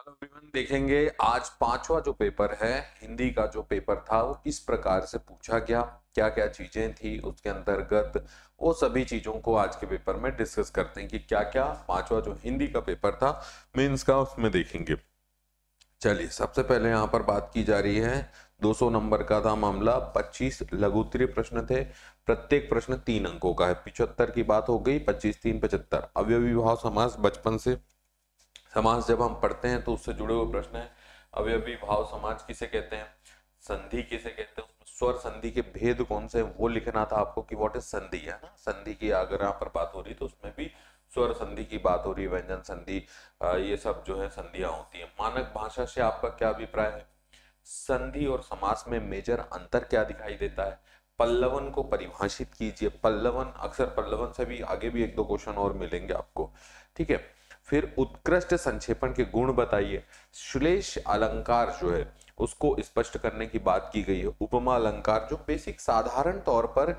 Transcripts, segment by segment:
hello everyone देखेंगे आज पांचवा जो पेपर है हिंदी का जो पेपर था वो किस प्रकार से पूछा गया क्या क्या चीजें थी उसके अंतर्गत वो सभी चीजों को आज के पेपर में डिस्कस करते हैं कि क्या क्या पांचवा जो हिंदी का पेपर था मीन्स का उसमें देखेंगे चलिए सबसे पहले यहाँ पर बात की जा रही है 200 नंबर का था मामला 25 लघुत्तरीय प्रश्न थे प्रत्येक प्रश्न तीन अंकों का है पिछहत्तर की बात हो गई 25 तीन पचहत्तर अवयवी भाव समास बचपन से समाज जब हम पढ़ते हैं तो उससे जुड़े हुए प्रश्न है अभी भाव समाज किसे कहते हैं संधि किसे कहते हैं स्वर संधि के भेद कौन से वो लिखना था आपको कि व्हाट इज संधि है ना संधि की अगर यहाँ पर बात हो रही तो उसमें भी स्वर संधि की बात हो रही है व्यंजन संधि ये सब जो है संधियां होती है मानक भाषा से आपका क्या अभिप्राय है संधि और समास में मेजर अंतर क्या दिखाई देता है पल्लवन को परिभाषित कीजिए पल्लवन अक्सर पल्लवन से भी आगे भी एक दो क्वेश्चन और मिलेंगे आपको ठीक है फिर उत्कृष्ट संक्षेपण के गुण बताइए श्लेष अलंकार जो है उसको स्पष्ट करने की बात की गई है उपमा अलंकार जो बेसिक साधारण तौर पर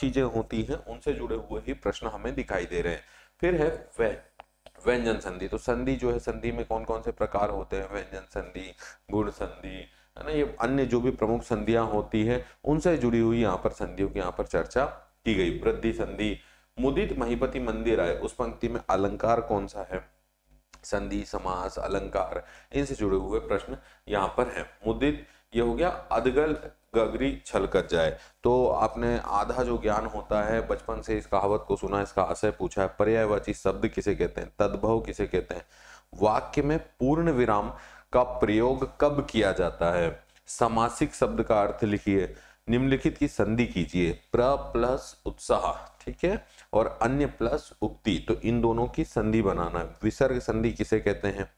चीजें होती हैं उनसे जुड़े हुए ही प्रश्न हमें दिखाई दे रहे हैं फिर है वह व्यंजन संधि तो संधि जो है संधि में कौन कौन से प्रकार होते हैं व्यंजन संधि गुण संधि है ना ये अन्य जो भी प्रमुख संधियां होती है उनसे जुड़ी हुई यहाँ पर संधियों की यहाँ पर चर्चा की गई वृद्धि संधि मुदित महिपति मंदिर आए उस पंक्ति में अलंकार कौन सा है संधि समास अलंकार इनसे जुड़े हुए प्रश्न यहाँ पर है मुदित ये हो गया अदगल गगरी छलकत जाए तो आपने आधा जो ज्ञान होता है बचपन से इस कहावत को सुना इसका आशय पूछा है पर्यायवाची शब्द किसे कहते हैं तद्भव किसे कहते हैं वाक्य में पूर्ण विराम का प्रयोग कब किया जाता है सामासिक शब्द का अर्थ लिखिए निम्नलिखित की संधि कीजिए प्र प्लस उत्साह ठीक है और अन्य प्लस उक्ति तो इन दोनों की संधि बनाना है विसर्ग संधि किसे कहते हैं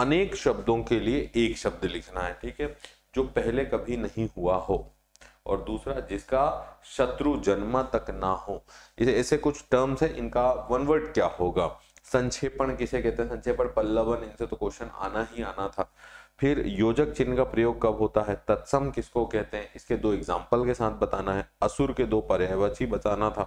अनेक शब्दों के लिए एक शब्द लिखना है ठीक है जो पहले कभी नहीं हुआ हो और दूसरा जिसका शत्रु जन्मा तक ना हो ऐसे कुछ टर्म्स है इनका वन वर्ड क्या होगा संक्षेपण किसे कहते हैं संक्षेपण पल्लवन इनसे तो क्वेश्चन आना ही आना था फिर योजक चिन्ह का प्रयोग कब होता है तत्सम किसको कहते हैं इसके दो एग्जाम्पल के साथ बताना है असुर के दो पर्यायवाची बताना था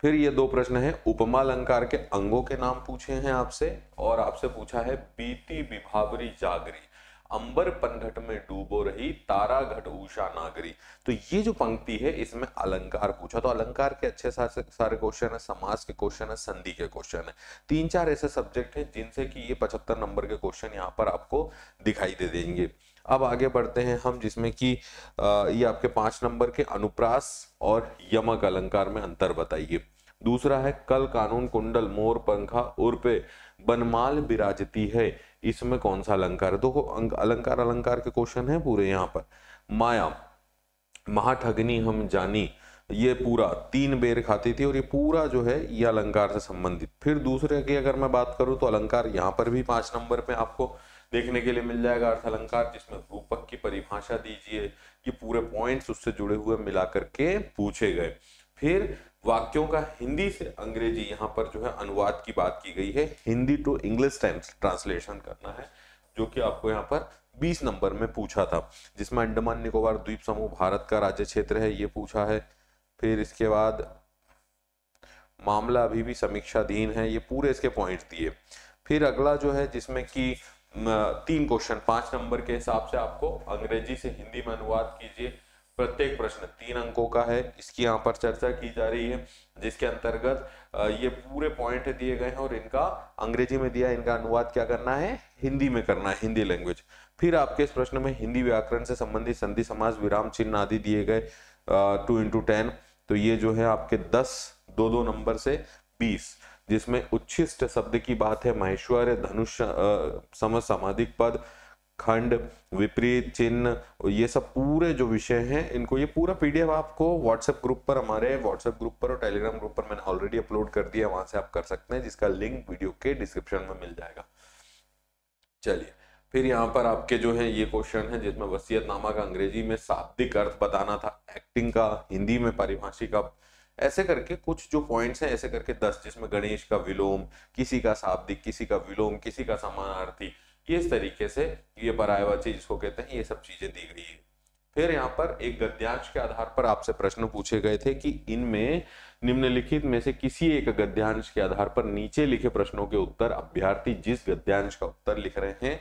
फिर ये दो प्रश्न है उपमा अलंकार के अंगों के नाम पूछे हैं आपसे और आपसे पूछा है बीती विभावरी जागरी अंबर पनघट में डूबो रही तारा घट उषा नागरी तो ये जो पंक्ति है इसमें अलंकार पूछा तो अलंकार के अच्छे सारे सारे क्वेश्चन है समाज के क्वेश्चन है संधि के क्वेश्चन है तीन चार ऐसे सब्जेक्ट हैं जिनसे कि ये पचहत्तर नंबर के क्वेश्चन यहाँ पर आपको दिखाई दे देंगे अब आगे बढ़ते हैं हम जिसमें कि ये आपके पांच नंबर के अनुप्रास और यमक अलंकार में अंतर बताइए दूसरा है कल कानून कुंडल मोर पंखा उर्पे बनमाल विराजती है इसमें कौन सा अलंकार देखो अलंकार अलंकार के क्वेश्चन है पूरे यहाँ पर माया महाठगनी हम जानी ये पूरा तीन बेर खाती थी और ये पूरा जो है ये अलंकार से संबंधित फिर दूसरे की अगर मैं बात करूं तो अलंकार यहाँ पर भी पांच नंबर पे आपको देखने के लिए मिल जाएगा अर्थ अलंकार जिसमें रूपक की परिभाषा दीजिए ये पूरे पॉइंट्स उससे जुड़े हुए मिला करके पूछे गए फिर वाक्यों का हिंदी से अंग्रेजी यहाँ पर जो है अनुवाद की बात की गई है Hindi to English times translation करना है जो कि आपको यहाँ पर 20 नंबर में पूछा था जिसमें अंडमान निकोबार द्वीप समूह भारत का राज्य क्षेत्र है ये पूछा है फिर इसके बाद मामला अभी भी समीक्षाधीन है ये पूरे इसके पॉइंट दिए फिर अगला जो है जिसमें कि तीन क्वेश्चन पांच नंबर के हिसाब से आपको अंग्रेजी से हिंदी में अनुवाद कीजिए प्रत्येक प्रश्न तीन अंकों का है इसकी यहाँ पर चर्चा की जा रही है जिसके अंतर्गत ये पूरे पॉइंट दिए गए हैं और इनका अंग्रेजी में दिया इनका अनुवाद क्या करना है हिंदी में करना है हिंदी लैंग्वेज फिर आपके इस प्रश्न में हिंदी व्याकरण से संबंधित संधि समाज विराम चिन्ह आदि दिए गए टू इंटू टेन तो ये जो है आपके दस दो दो नंबर से बीस जिसमें उच्छिष्ट शब्द की बात है माहेश्वर धनुष समाधिक पद खंड विपरीत चिन्ह ये सब पूरे जो विषय हैं इनको ये पूरा पीडीएफ आपको व्हाट्सएप ग्रुप पर हमारे व्हाट्सएप ग्रुप पर और टेलीग्राम ग्रुप पर मैंने ऑलरेडी अपलोड कर दिया वहां से आप कर सकते हैं जिसका लिंक वीडियो के डिस्क्रिप्शन में मिल जाएगा चलिए फिर यहाँ पर आपके जो है ये क्वेश्चन है जिसमें वसीयतनामा का अंग्रेजी में शाब्दिक अर्थ बताना था एक्टिंग का हिंदी में परिभाषी का ऐसे करके कुछ जो पॉइंट्स हैं ऐसे करके दस जिसमें गणेश का विलोम किसी का शाब्दिक किसी का विलोम किसी का समानार्थी इस तरीके से ये बरायवाची जिसको कहते हैं ये सब चीजें दी गई है फिर यहाँ पर एक गद्यांश के आधार पर आपसे प्रश्न पूछे गए थे कि इनमें निम्नलिखित में से किसी एक गद्यांश के आधार पर नीचे लिखे प्रश्नों के उत्तर अभ्यर्थी जिस गद्यांश का उत्तर लिख रहे हैं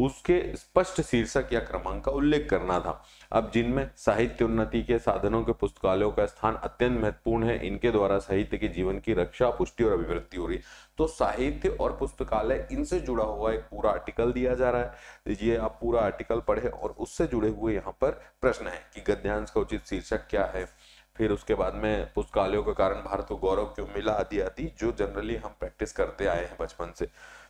उसके स्पष्ट शीर्षक या क्रमांक का उल्लेख करना था अब जिनमें साहित्य उन्नति के साधनों के पुस्तकालयों का स्थान अत्यंत महत्वपूर्ण है इनके द्वारा साहित्य के जीवन की रक्षा पुष्टि और अभिवृत्ति हो रही तो साहित्य और पुस्तकालय इनसे जुड़ा हुआ एक पूरा आर्टिकल दिया जा रहा है ये आप पूरा आर्टिकल पढ़े और उससे जुड़े हुए यहाँ पर प्रश्न है कि गद्यांश का उचित शीर्षक क्या है फिर उसके बाद में पुस्तकालयों के कारण भारत को गौरव क्यों मिला आदि आदि जो जनरली हम प्रैक्टिस करते आए हैं बचपन से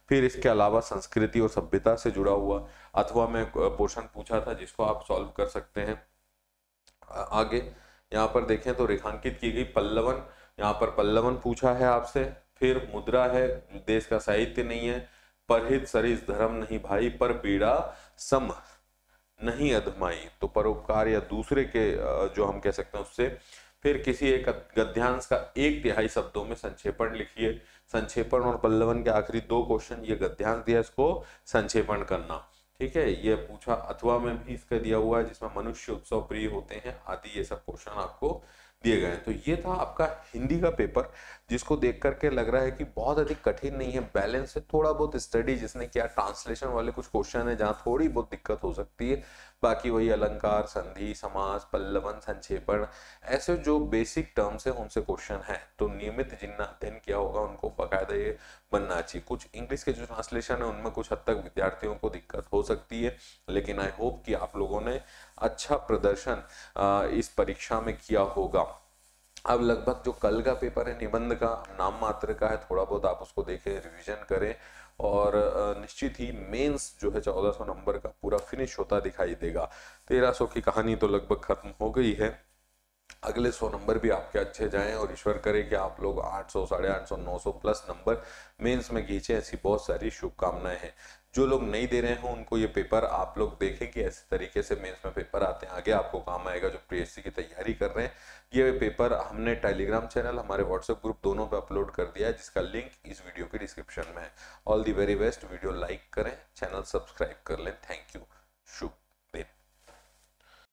फिर इसके अलावा संस्कृति और सभ्यता से जुड़ा हुआ अथवा मैं पोर्शन पूछा था जिसको आप सॉल्व कर सकते हैं आगे यहाँ पर देखें तो रेखांकित की गई पल्लवन यहाँ पर पल्लवन पूछा है आपसे फिर मुद्रा है देश का साहित्य नहीं है परहित सरिस धर्म नहीं भाई पर पीड़ा सम नहीं अधमाई तो परोपकार या दूसरे के जो हम कह सकते हैं उससे फिर किसी एक गद्यांश का एक तिहाई शब्दों में संक्षेपण लिखिए संक्षेपण और पल्लवन के आखिरी दो क्वेश्चन ये गद्यांश दिया इसको संक्षेपण करना ठीक है ये पूछा अथवा में भी इसका दिया हुआ है जिसमें मनुष्य उत्सव प्रिय होते हैं आदि ये सब क्वेश्चन आपको दिए गए हैं तो ये था आपका हिंदी का पेपर जिसको देख करके लग रहा है कि बहुत अधिक कठिन नहीं है बैलेंस है थोड़ा बहुत स्टडी जिसने किया ट्रांसलेशन वाले कुछ क्वेश्चन है जहाँ थोड़ी बहुत दिक्कत हो सकती है बाकी वही अलंकार संधि समास पल्लवन संक्षेपण ऐसे जो बेसिक टर्म्स है उनसे क्वेश्चन है तो नियमित जिनने अध्ययन किया होगा उनको बाकायदा ये बनना चाहिए कुछ इंग्लिश के जो ट्रांसलेशन है उनमें कुछ हद तक विद्यार्थियों को दिक्कत हो सकती है लेकिन आई होप कि आप लोगों ने अच्छा प्रदर्शन इस परीक्षा में किया होगा अब लगभग जो कल का पेपर है निबंध का नाम मात्र का है थोड़ा बहुत आप उसको देखें रिवीजन करें और निश्चित ही मेंस जो है 1400 नंबर का पूरा फिनिश होता दिखाई देगा 1300 की कहानी तो लगभग खत्म हो गई है अगले सौ नंबर भी आपके अच्छे जाएं और ईश्वर करे कि आप लोग 800 साढ़े आठ सौ नौ सौ प्लस नंबर मेंस में खींचे ऐसी बहुत सारी शुभकामनाएं हैं जो लोग नहीं दे रहे हैं उनको ये पेपर आप लोग देखें कि ऐसे तरीके से मेंस में पेपर आते हैं आगे आपको काम आएगा जो पी की तैयारी कर रहे हैं ये पेपर हमने टेलीग्राम चैनल हमारे व्हाट्सएप ग्रुप दोनों पर अपलोड कर दिया है जिसका लिंक इस वीडियो के डिस्क्रिप्शन में है all the very best video like करें चैनल सब्सक्राइब कर लें थैंक यू शुभ